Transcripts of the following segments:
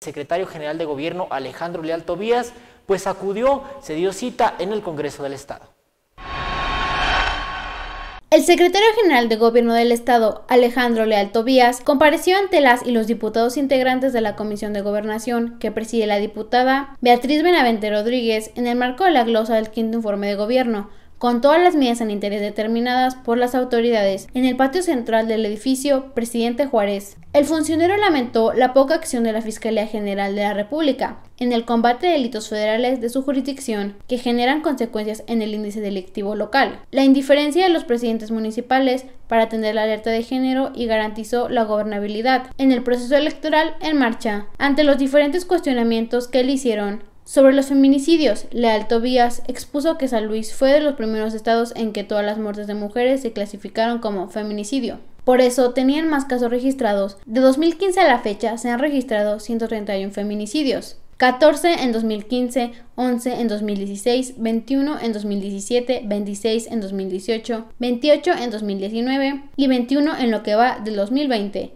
secretario general de gobierno Alejandro Leal Tobías, pues acudió, se dio cita en el Congreso del Estado. El secretario general de Gobierno del Estado, Alejandro Leal Tobías, compareció ante las y los diputados integrantes de la Comisión de Gobernación, que preside la diputada Beatriz Benavente Rodríguez, en el marco de la glosa del quinto informe de gobierno, con todas las medidas en interés determinadas por las autoridades en el patio central del edificio Presidente Juárez. El funcionario lamentó la poca acción de la Fiscalía General de la República en el combate de delitos federales de su jurisdicción que generan consecuencias en el índice delictivo local, la indiferencia de los presidentes municipales para atender la alerta de género y garantizó la gobernabilidad en el proceso electoral en marcha, ante los diferentes cuestionamientos que le hicieron sobre los feminicidios, Leal Tobías expuso que San Luis fue de los primeros estados en que todas las muertes de mujeres se clasificaron como feminicidio. Por eso tenían más casos registrados. De 2015 a la fecha se han registrado 131 feminicidios. 14 en 2015, 11 en 2016, 21 en 2017, 26 en 2018, 28 en 2019 y 21 en lo que va del 2020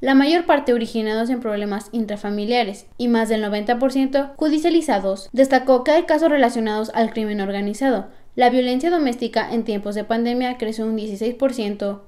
la mayor parte originados en problemas intrafamiliares y más del 90% judicializados. Destacó que hay casos relacionados al crimen organizado. La violencia doméstica en tiempos de pandemia creció un 16%.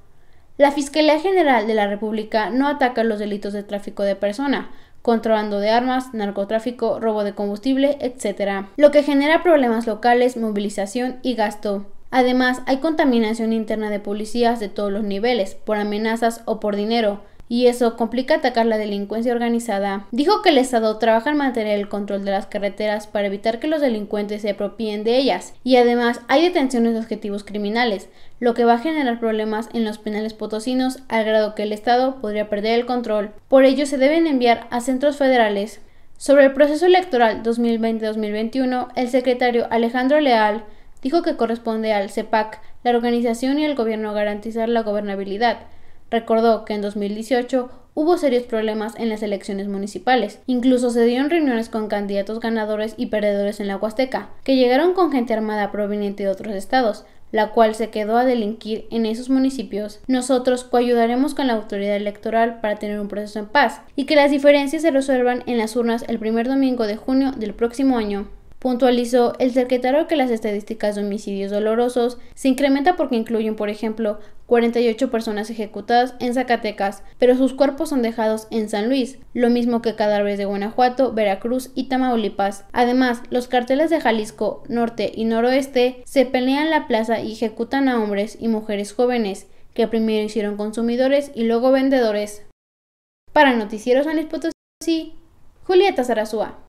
La Fiscalía General de la República no ataca los delitos de tráfico de persona, contrabando de armas, narcotráfico, robo de combustible, etc., lo que genera problemas locales, movilización y gasto. Además, hay contaminación interna de policías de todos los niveles, por amenazas o por dinero, y eso complica atacar la delincuencia organizada. Dijo que el Estado trabaja en mantener el control de las carreteras para evitar que los delincuentes se apropien de ellas y además hay detenciones de objetivos criminales, lo que va a generar problemas en los penales potosinos al grado que el Estado podría perder el control. Por ello se deben enviar a centros federales. Sobre el proceso electoral 2020-2021, el secretario Alejandro Leal dijo que corresponde al CEPAC, e la organización y el gobierno garantizar la gobernabilidad Recordó que en 2018 hubo serios problemas en las elecciones municipales. Incluso se dieron reuniones con candidatos ganadores y perdedores en la Huasteca, que llegaron con gente armada proveniente de otros estados, la cual se quedó a delinquir en esos municipios, nosotros coayudaremos con la autoridad electoral para tener un proceso en paz y que las diferencias se resuelvan en las urnas el primer domingo de junio del próximo año. Puntualizó el secretario que las estadísticas de homicidios dolorosos se incrementan porque incluyen, por ejemplo, 48 personas ejecutadas en Zacatecas, pero sus cuerpos son dejados en San Luis, lo mismo que cadáveres de Guanajuato, Veracruz y Tamaulipas. Además, los carteles de Jalisco, Norte y Noroeste se pelean la plaza y ejecutan a hombres y mujeres jóvenes, que primero hicieron consumidores y luego vendedores. Para Noticieros San Luis Potosí, Julieta Zarazúa.